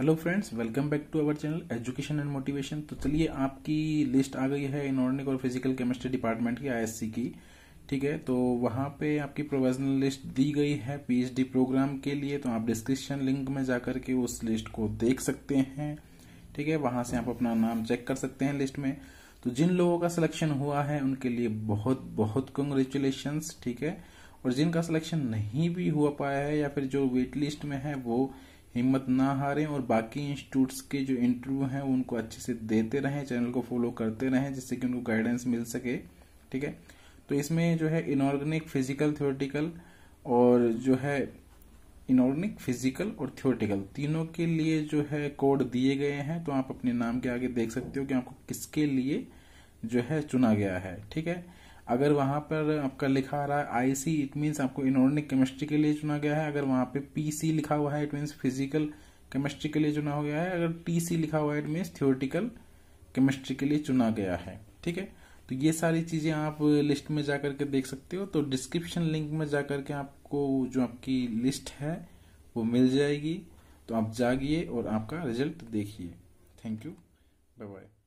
hello friends welcome back to our channel education and motivation तो चलिए आपकी list आ गई है इनऑर्गेनिक और फिजिकल केमिस्ट्री डिपार्टमेंट की आईएससी की ठीक है तो वहाँ पे आपकी प्रोविजनल लिस्ट दी गई है पीएचडी प्रोग्राम के लिए तो आप डिस्क्रिप्शन लिंक में जाकर के उस लिस्ट को देख सकते हैं ठीक है वहाँ से आप अपना नाम चेक कर सकते हैं लिस्ट में तो जिन लोगों का सिलेक्शन हुआ है उनके लिए बहुत बहुत कंग्रेचुलेशन ठीक है और जिनका सिलेक्शन नहीं भी हुआ पाया है या फिर जो वेट लिस्ट में है वो हिम्मत ना हारें और बाकी इंस्टीट्यूट्स के जो इंटरव्यू हैं उनको अच्छे से देते रहें चैनल को फॉलो करते रहें जिससे कि उनको गाइडेंस मिल सके ठीक है तो इसमें जो है इनऑर्गेनिक फिजिकल थियोरटिकल और जो है इनऑर्गेनिक फिजिकल और थियोरटिकल तीनों के लिए जो है कोड दिए गए हैं तो आप अपने नाम के आगे देख सकते हो कि आपको किसके लिए जो है चुना गया है ठीक है अगर वहां पर आपका लिखा आ रहा है आई सी इट मीन्स आपको इनऑर्गेनिक केमिस्ट्री के लिए चुना गया है अगर वहां पे पी सी लिखा हुआ है इट मीन्स फिजिकल केमिस्ट्री के लिए चुना हो गया है अगर टी सी लिखा हुआ है इट मीन्स थियोरटिकल केमिस्ट्री के लिए चुना गया है ठीक है तो ये सारी चीज़ें आप लिस्ट में जा करके देख सकते हो तो डिस्क्रिप्शन लिंक में जा करके आपको जो आपकी लिस्ट है वो मिल जाएगी तो आप जागिए और आपका रिजल्ट देखिए थैंक यू बाय बाय